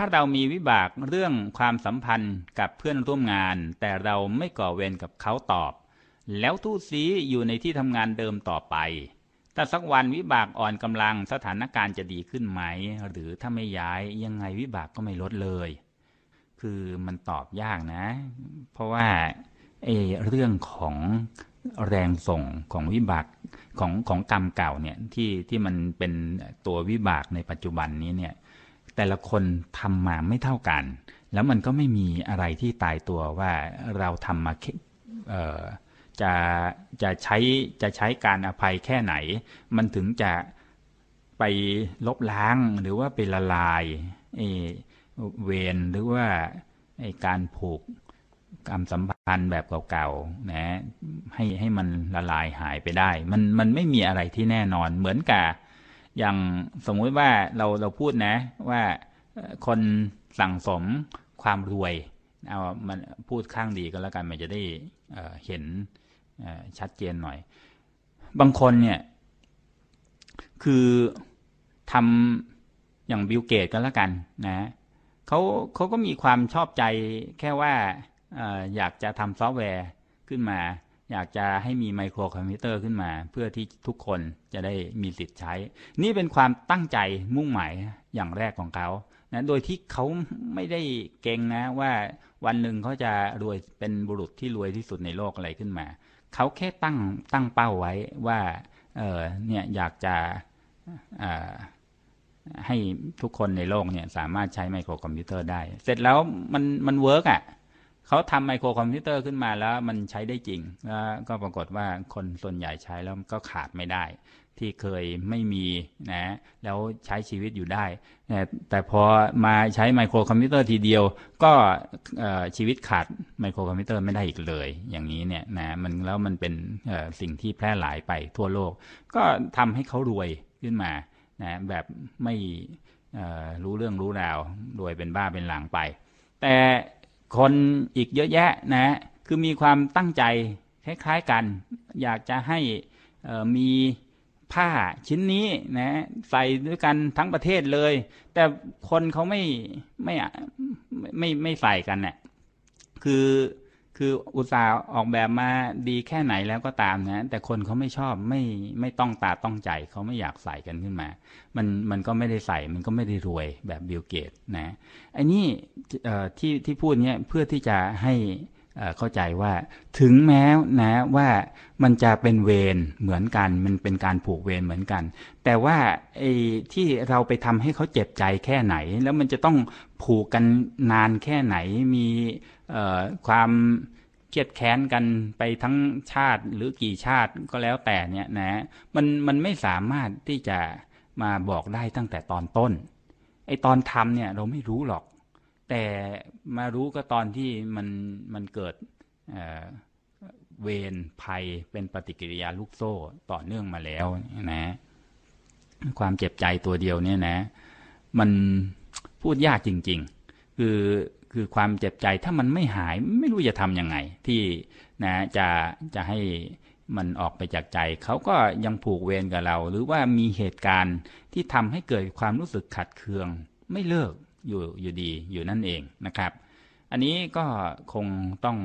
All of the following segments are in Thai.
ถ้าเรามีวิบากเรื่องความสัมพันธ์กับเพื่อนร่วมงาน แต่เราไม่ก่อเวรกับเขาตอบ แล้ว ทูตซีอยู่ในที่ทำงานเดิมต่อไป แต่สักวันวิบากอ่อนกำลังสถานการณ์จะดีขึ้นไหม หรือถ้าไม่ย้ายยังไงวิบากก็ไม่ลดเลย คือมันตอบยากนะ เพราะว่าเอเรื่องของแรงส่งของวิบากของของกรรมเก่าเนี่ยที่ที่มันเป็นตัววิบากในปัจจุบันนี้เนี่ยแต่ละคนทำมาไม่เท่ากัน แล้วมันก็ไม่มีอะไรที่ตายตัวว่าเราทำมาจะจะใช้จะใช้การอภัยแค่ไหน มันถึงจะไปลบล้างหรือว่าไปละลายเวรหรือว่าการผูกกรรมสัมพันธ์แบบเก่าๆ นะ ให้ให้มันละลายหายไปได้ มันมันไม่มีอะไรที่แน่นอนเหมือนกับอย่าง สมมุติว่าเราเราพูด นะ ว่าคนสั่งสมความ รวยเอามันพูดข้างดีก็แล้ว กันมัน จะได้เห็นชัดเจนหน่อย บางคน เนี่ย คือทำอย่างบิลเกตก็แล้ว กัน นะเขาเขาก็มีความชอบใจแค่ว่าออยากจะทำซอฟต์แวร์ขึ้นมาอยากจะให้มีไมโครคอมพิวเตอร์ขึ้นมา เพื่อที่ทุกคนจะได้มี สิทธิ์ ใช้ นี่เป็นความตั้งใจมุ่งหมายอย่างแรกของเขา นะ โดยที่เขาไม่ได้เก่งนะว่าวันหนึ่งเขา จะรวยเป็นบุรุษที่รวยที่สุดในโลกอะไรขึ้นมา เขาแค่ตั้ง ตั้ง เป้าไว้ว่าเออเนี่ย อยากจะให้ทุกคนในโลกเนี่ยสามารถใช้ไมโครคอมพิวเตอร์ได้ เสร็จแล้วมันมันเวิร์กอ่ะเขาทำไมโครคอมพิวเตอร์ขึ้นมาแล้วมันใช้ได้จริงแล้วก็ปรากฏว่าคนส่วนใหญ่ใช้แล้วก็ขาดไม่ได้ที่เคยไม่มี นะแล้วใช้ชีวิตอยู่ได้แต่พอมาใช้ไมโครคอมพิวเตอร์ทีเดียว ก็ชีวิตขาดไมโครคอมพิวเตอร์ ไม่ได้อีกเลยอย่างนี้เนี่ยนะมันแล้วมันเป็นสิ่งที่แพร่หลายไปทั่วโลก ก็ทำให้เขารวยขึ้นมานะแบบไม่รู้เรื่องรู้ราวรวยเป็นบ้าเป็นหลังไปแต่คนอีกเยอะแยะนะ คือมีความตั้งใจคล้าย ๆกัน อยากจะให้มีผ้าชิ้นนี้นะใส่ด้วยกันทั้งประเทศเลย แต่คนเขาไม่ไม่ ไม่ไม่ใส่กันเนะี่ยคือคืออุตสาห์ออกแบบมาดีแค่ไหนแล้วก็ตาม นะ แต่คนเขาไม่ชอบ ไม่ ไม่ต้องตาต้องใจเขาไม่อยากใส่กันขึ้นมา มัน มัน ก็ไม่ได้ใส่มันก็ไม่ได้รวยแบบบิลเกตนะ ไอ้ นี่ที่ที่พูดเนี้ย เพื่อที่จะให้เข้าใจว่าถึงแม้นะว่ามันจะเป็นเวรเหมือนกันมันเป็นการผูกเวรเหมือนกัน แต่ว่าไอ้ที่เราไปทำให้เขาเจ็บใจแค่ไหน แล้วมันจะต้องผูกกันนานแค่ไหน มีความเครียดแค้นกันไปทั้งชาติหรือกี่ชาติก็แล้วแต่เนี่ยนะมันมันไม่สามารถที่จะมาบอกได้ตั้งแต่ตอนต้นไอ้ตอนทำเนี่ยเราไม่รู้หรอกแต่มารู้ก็ตอนที่มันมันเกิดเวรภัยเป็นปฏิกิริยาลูกโซ่ต่อเนื่องมาแล้วนะความเจ็บใจตัวเดียวเนี่ยนะมันพูดยากจริง ๆ คือคือความเจ็บใจถ้ามันไม่หายไม่รู้จะทำยังไง ที่นะจะจะให้มันออกไปจากใจ เขาก็ยังผูกเวรกับเรา หรือว่ามีเหตุการณ์ที่ทำให้เกิดความรู้สึกขัดเคืองไม่เลิกอยู่อยู่ดีอยู่นั่นเองนะครับ อันนี้ก็คงต้อง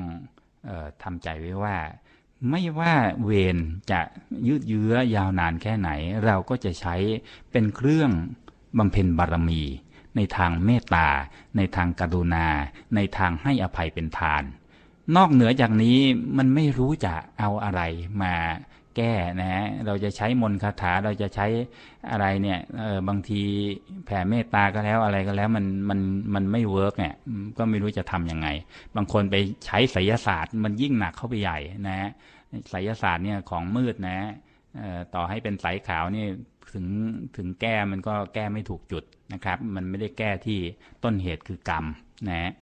ออทำใจไว้ว่าไม่ว่าเวรจะยืดเยื้อยาวนานแค่ไหน เราก็จะใช้เป็นเครื่องบำเพ็ญบารมี ในทางเมตตา ในทางกรุณา ในทางให้อภัยเป็นทาน นอกเหนือจากนี้มันไม่รู้จะเอาอะไรมาแก้นะฮะเราจะใช้มนคาถาเราจะใช้อะไรเนี่ยเออบางทีแผ่เมตตาก็แล้วอะไรก็แล้วมันมันมันไม่เวิร์กเนี่ยก็ไม่รู้จะทํำยังไง บางคนไปใช้ไสยศาสตร์มันยิ่งหนักเข้าไปใหญ่นะฮะไสยศาสตร์เนี่ยของมืดนะต่อให้เป็นสายขาวนี่ถึงถึงแก้มันก็แก้ไม่ถูกจุดนะครับ มันไม่ได้แก้ที่ต้นเหตุคือกรรมนะ